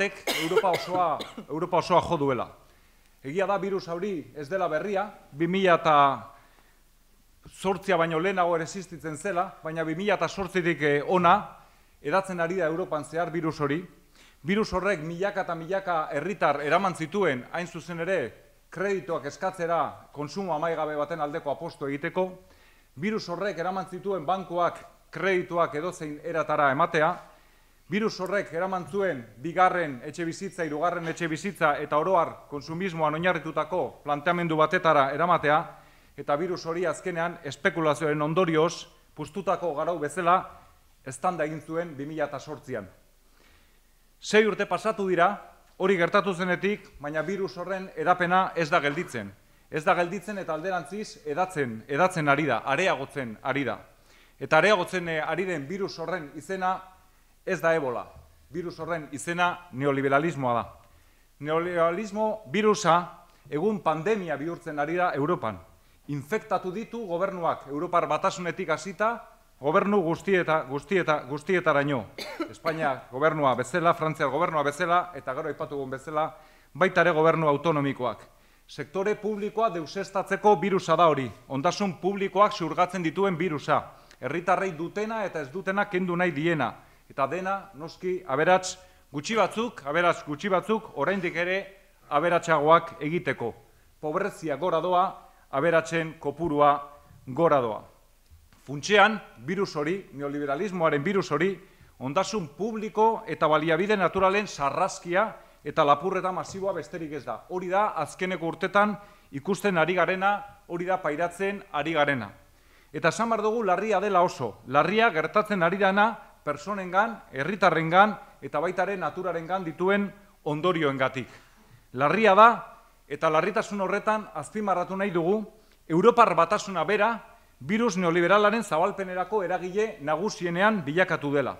batek Europa osoa, Europa osoa jo duela. Egia da virus hori ez dela berria, 2000 eta sortzia baino lehenago ere existitzen zela, baina 2000 eta sortzitik eh, ona, edatzen ari da Europan zehar virus hori. Virus horrek milaka eta milaka herritar eraman zituen, hain zuzen ere, kredituak eskatzera konsumo amaigabe baten aldeko aposto egiteko. Virus horrek eraman zituen bankuak kredituak edozein eratara ematea, Virus horrek eraman zuen bigarren etxe bizitza, irugarren etxe bizitza eta oroar konsumismoan oinarritutako planteamendu batetara eramatea, eta virus hori azkenean espekulazioen ondorioz pustutako garau bezala estanda egin zuen 2008an. Sei urte pasatu dira, hori gertatu zenetik, baina virus horren edapena ez da gelditzen. Ez da gelditzen eta alderantziz edatzen, edatzen ari da, areagotzen ari da. Eta areagotzen eh, ari den virus horren izena ez da ebola. Virus horren izena neoliberalismoa da. Neoliberalismo virusa egun pandemia bihurtzen ari da Europan. Infektatu ditu gobernuak Europar batasunetik hasita gobernu guztieta, guztieta, guztietara nio. Espainia gobernua bezala, Frantzia gobernua bezala, eta gero aipatugun bezala, baita ere gobernu autonomikoak. Sektore publikoa deusestatzeko virusa da hori, ondasun publikoak xurgatzen dituen birusa. herritarrei dutena eta ez dutena kendu nahi diena, eta dena noski aberats gutxi batzuk, aberats gutxi batzuk oraindik ere aberatsagoak egiteko. Pobrezia gora doa, aberatzen kopurua gora doa. Funtsean, virus hori, neoliberalismoaren virus hori, ondasun publiko eta baliabide naturalen sarrazkia eta lapurreta masiboa besterik ez da. Hori da azkeneko urtetan ikusten ari garena, hori da pairatzen ari garena. Eta samar dugu larria dela oso, larria gertatzen ari dana, personengan, herritarrengan eta baitaren naturarengan dituen ondorioengatik. Larria da eta larritasun horretan azpimarratu nahi dugu Europar batasuna bera virus neoliberalaren zabalpenerako eragile nagusienean bilakatu dela.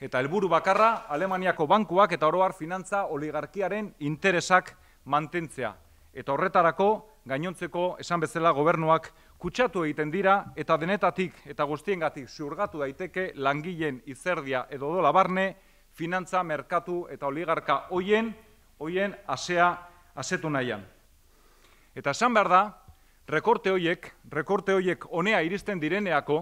Eta helburu bakarra Alemaniako bankuak eta oroar finantza oligarkiaren interesak mantentzea. Eta horretarako gainontzeko esan bezala gobernuak kutsatu egiten dira eta denetatik eta guztiengatik ziurgatu daiteke langileen izerdia edo dola barne finantza merkatu eta oligarka hoien hoien asea asetu nahian. Eta esan behar da, rekorte hoiek, rekorte hoiek onea iristen direneako,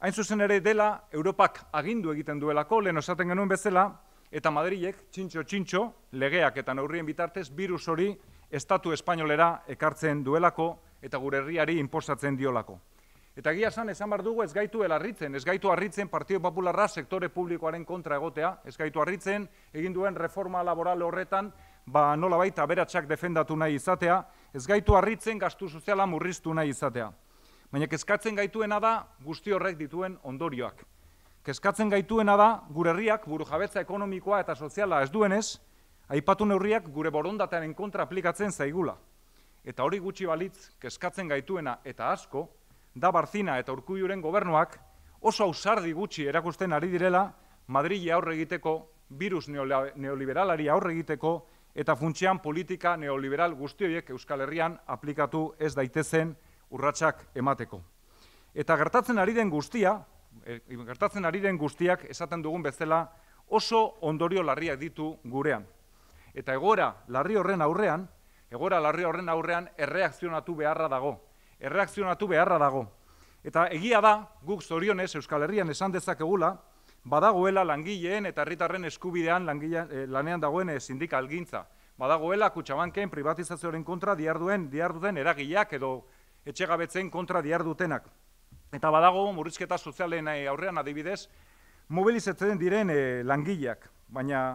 hain zuzen ere dela Europak agindu egiten duelako, lehen osaten genuen bezala, eta Madrilek txintxo-txintxo, legeak eta neurrien bitartez, virus hori estatu espainolera ekartzen duelako eta gure herriari inposatzen diolako. Eta gia san, esan bar dugu ez gaitu elarritzen, ez gaitu harritzen Partido Popularra sektore publikoaren kontra egotea, ez gaitu harritzen egin duen reforma laboral horretan, ba nola baita beratxak defendatu nahi izatea, ez gaitu harritzen gastu soziala murriztu nahi izatea. Baina kezkatzen gaituena da guzti horrek dituen ondorioak. Kezkatzen gaituena da gure herriak buru jabetza ekonomikoa eta soziala ez duenez, aipatu neurriak gure borondatearen kontra aplikatzen zaigula. Eta hori gutxi balitz, keskatzen gaituena eta asko, da barzina eta urkuiuren gobernuak oso ausardi gutxi erakusten ari direla Madrile aurre egiteko, virus neoliberalari aurre egiteko, eta funtsian politika neoliberal guztioiek Euskal Herrian aplikatu ez daitezen urratsak emateko. Eta gertatzen ari den guztia, eh, gertatzen ari den guztiak esaten dugun bezala oso ondorio larriak ditu gurean. Eta egora larri horren aurrean, egora larri horren aurrean erreakzionatu beharra dago. Erreakzionatu beharra dago. Eta egia da, guk zorionez Euskal Herrian esan dezakegula, badagoela langileen eta herritarren eskubidean langile, eh, lanean dagoen eh, sindikal gintza. Badagoela kutsabanken privatizazioaren kontra diarduen, diarduen eragileak edo etxegabetzen kontra diardutenak. Eta badago murrizketa sozialen eh, aurrean adibidez, mobilizatzen diren langileak, baina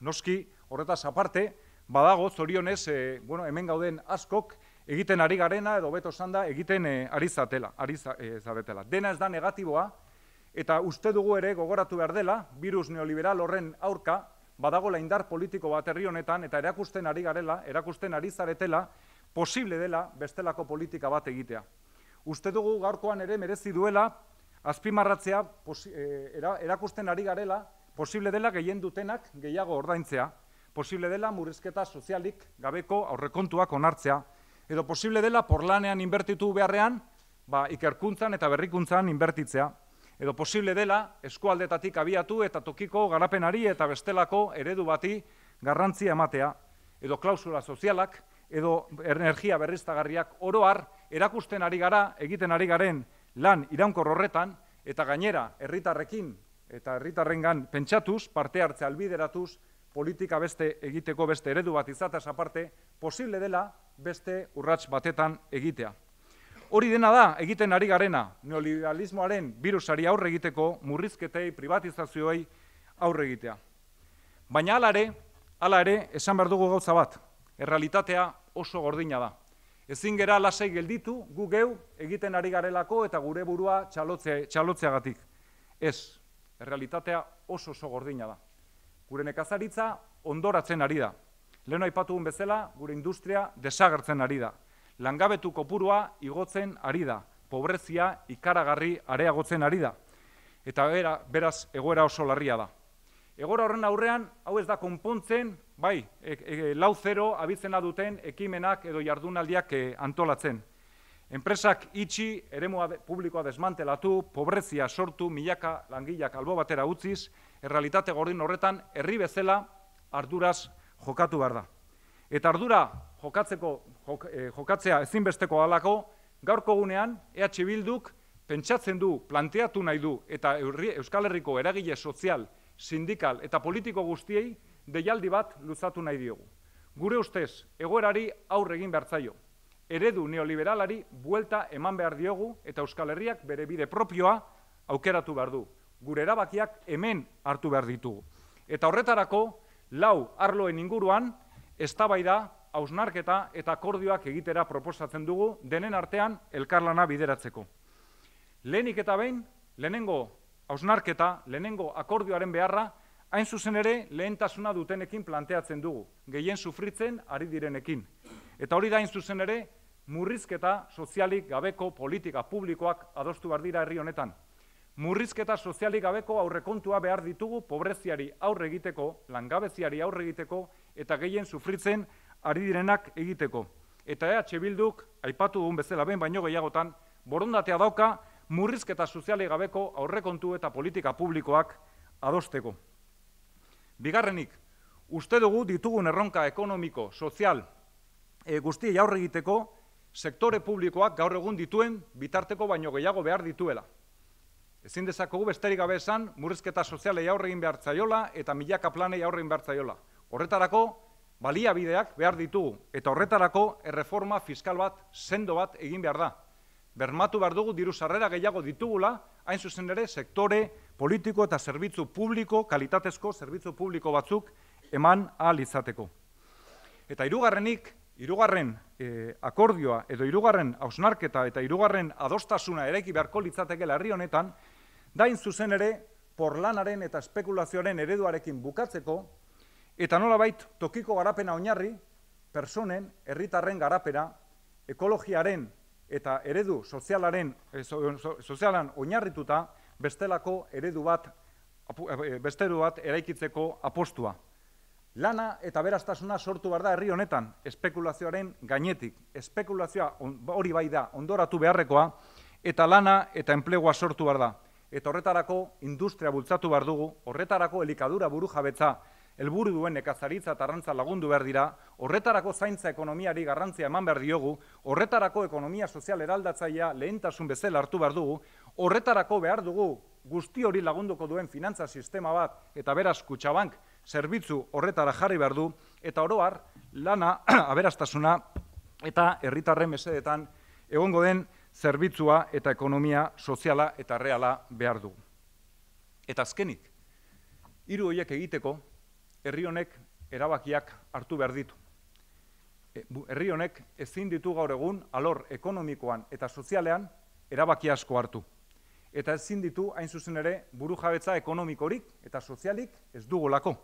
noski, Horretaz aparte, badago zorionez, e, bueno, hemen gauden askok egiten ari garena edo beto sanda, egiten e, ari zatela, ari eh, zaretela. Dena ez da negatiboa eta uste dugu ere gogoratu behar dela, virus neoliberal horren aurka badago indar politiko bat herri honetan eta erakusten ari garela, erakusten ari zaretela, posible dela bestelako politika bat egitea. Uste dugu gaurkoan ere merezi duela azpimarratzea erakusten ari garela posible dela gehien dutenak gehiago ordaintzea posible dela murrizketa sozialik gabeko aurrekontuak onartzea, edo posible dela porlanean inbertitu beharrean, ba, ikerkuntzan eta berrikuntzan inbertitzea, edo posible dela eskualdetatik abiatu eta tokiko garapenari eta bestelako eredu bati garrantzia ematea, edo klausula sozialak, edo energia berriztagarriak oroar erakusten ari gara egiten ari garen lan iraunkor horretan eta gainera herritarrekin eta herritarrengan pentsatuz parte hartze albideratuz politika beste egiteko beste eredu bat izatea aparte, posible dela beste urrats batetan egitea. Hori dena da egiten ari garena, neoliberalismoaren virusari aurre egiteko murrizketei privatizazioei aurre egitea. Baina ala ere, hala ere esan berdugu gauza bat, errealitatea oso gordina da. Ezin gera lasai gelditu gu geu egiten ari garelako eta gure burua txalotzeagatik. Ez, errealitatea oso oso gordina da gure nekazaritza ondoratzen ari da. Leheno aipatugun bezala, gure industria desagertzen ari da. Langabetu kopurua igotzen ari da, pobrezia ikaragarri areagotzen ari da. Eta era, beraz, egoera oso larria da. Egora horren aurrean, hau ez da konpontzen, bai, e, e, lau zero abitzena duten ekimenak edo jardunaldiak e, antolatzen. Enpresak itxi, eremua publikoa desmantelatu, pobrezia sortu, milaka langileak albo batera utziz, errealitate gordin horretan herri bezala arduraz jokatu behar da. Eta ardura jokatzeko, jok, eh, e, jokatzea ezinbesteko alako, gaurko gunean EH Bilduk pentsatzen du, planteatu nahi du, eta Euskal Herriko eragile sozial, sindikal eta politiko guztiei deialdi bat luzatu nahi diogu. Gure ustez, egoerari aurre egin behar zaio. Eredu neoliberalari buelta eman behar diogu eta Euskal Herriak bere bide propioa aukeratu behar du gure erabakiak hemen hartu behar ditugu. Eta horretarako, lau arloen inguruan, eztabaida hausnarketa eta akordioak egitera proposatzen dugu denen artean elkarlana bideratzeko. Lehenik eta behin, lehenengo hausnarketa, lehenengo akordioaren beharra, hain zuzen ere lehentasuna dutenekin planteatzen dugu, gehien sufritzen ari direnekin. Eta hori da hain zuzen ere, murrizketa sozialik gabeko politika publikoak adostu behar dira herri honetan. Murrizketa sozialik gabeko aurrekontua behar ditugu pobreziari aurre egiteko, langabeziari aurre egiteko eta gehien sufritzen ari direnak egiteko. Eta EH Bilduk, aipatu dugun bezala ben baino gehiagotan, borondatea dauka murrizketa sozialik gabeko aurrekontu eta politika publikoak adosteko. Bigarrenik, uste dugu ditugun erronka ekonomiko, sozial, e, aurre egiteko, sektore publikoak gaur egun dituen bitarteko baino gehiago behar dituela. Ezin dezakogu besterik gabe esan murrizketa sozialei aurre egin behartzaiola eta milaka planei aurre egin behartzaiola. Horretarako baliabideak behar ditugu eta horretarako erreforma fiskal bat sendo bat egin behar da. Bermatu behar dugu diru sarrera gehiago ditugula, hain zuzen ere sektore politiko eta zerbitzu publiko, kalitatezko zerbitzu publiko batzuk eman ahal izateko. Eta hirugarrenik, hirugarren eh, akordioa edo hirugarren ausnarketa eta hirugarren adostasuna ereki beharko litzatekela herri honetan, dain zuzen ere porlanaren eta espekulazioaren ereduarekin bukatzeko, eta nolabait tokiko garapena oinarri, personen, herritarren garapera, ekologiaren eta eredu sozialaren, eh, sozialan oinarrituta, bestelako eredu bat, eh, eh, besteru bat eraikitzeko apostua. Lana eta berastasuna sortu behar da herri honetan, espekulazioaren gainetik. Espekulazioa hori bai da ondoratu beharrekoa, eta lana eta enplegua sortu behar da eta horretarako industria bultzatu behar dugu, horretarako helikadura buru jabetza helburu duen ekazaritza eta arrantza lagundu behar dira, horretarako zaintza ekonomiari garrantzia eman behar diogu, horretarako ekonomia sozial eraldatzaia lehentasun bezala hartu behar dugu, horretarako behar dugu guzti hori lagunduko duen finantza sistema bat eta beraz kutsabank zerbitzu horretara jarri behar du, eta oroar lana aberastasuna eta herritarren mesedetan egongo den zerbitzua eta ekonomia soziala eta reala behar du. Eta azkenik, hiru horiek egiteko, herri honek erabakiak hartu behar ditu. E, herri honek ezin ditu gaur egun alor ekonomikoan eta sozialean erabaki asko hartu. Eta ezin ditu hain zuzen ere buru jabetza ekonomikorik eta sozialik ez dugolako.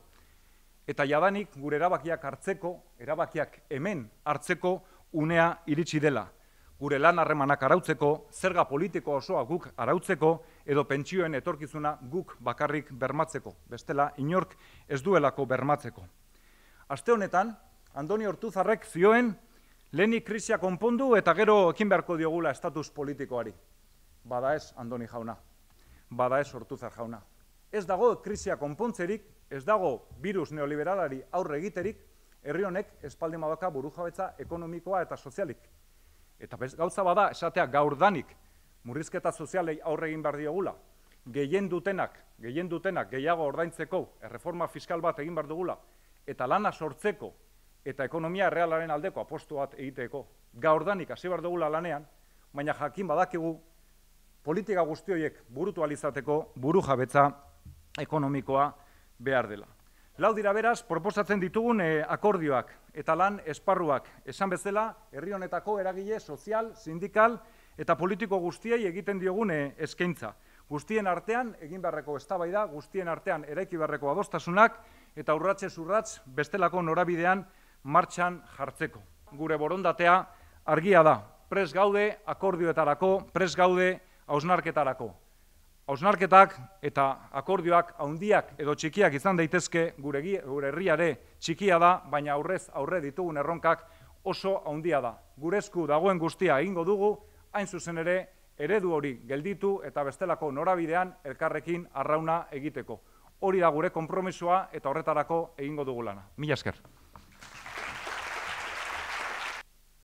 Eta jadanik gure erabakiak hartzeko, erabakiak hemen hartzeko unea iritsi dela gure lan harremanak arautzeko, zerga politiko osoa guk arautzeko, edo pentsioen etorkizuna guk bakarrik bermatzeko, bestela inork ez duelako bermatzeko. Aste honetan, Andoni Hortuzarrek zioen, leheni krisia konpondu eta gero ekin beharko diogula estatus politikoari. Bada ez, Andoni jauna. Bada ez, Hortuzar jauna. Ez dago krisia konpontzerik, ez dago virus neoliberalari aurre egiterik, herri honek espaldimadoka buru jabetza ekonomikoa eta sozialik Eta bez, gauza bada, esatea gaur danik, murrizketa sozialei aurre egin behar diogula, gehien dutenak, gehien dutenak, gehiago ordaintzeko, erreforma fiskal bat egin behar dugula, eta lana sortzeko, eta ekonomia errealaren aldeko apostu bat egiteko, gaur danik hasi behar dugula lanean, baina jakin badakigu, politika guztioiek burutu alizateko, buru jabetza ekonomikoa behar dela. Lau dira beraz, proposatzen ditugun eh, akordioak eta lan esparruak. Esan bezala, herri honetako eragile sozial, sindikal eta politiko guztiei egiten diogun eh, eskaintza. Guztien artean, egin beharreko eztabaida, guztien artean eraiki beharreko adostasunak eta urratxe zurratz bestelako norabidean martxan jartzeko. Gure borondatea argia da, pres gaude akordioetarako, pres gaude hausnarketarako osnarketak eta akordioak haundiak edo txikiak izan daitezke gure, gure herriare txikia da, baina aurrez aurre ditugun erronkak oso haundia da. Gurezku dagoen guztia egingo dugu, hain zuzen ere, eredu hori gelditu eta bestelako norabidean elkarrekin arrauna egiteko. Hori da gure kompromisoa eta horretarako egingo dugu lana. Mila esker.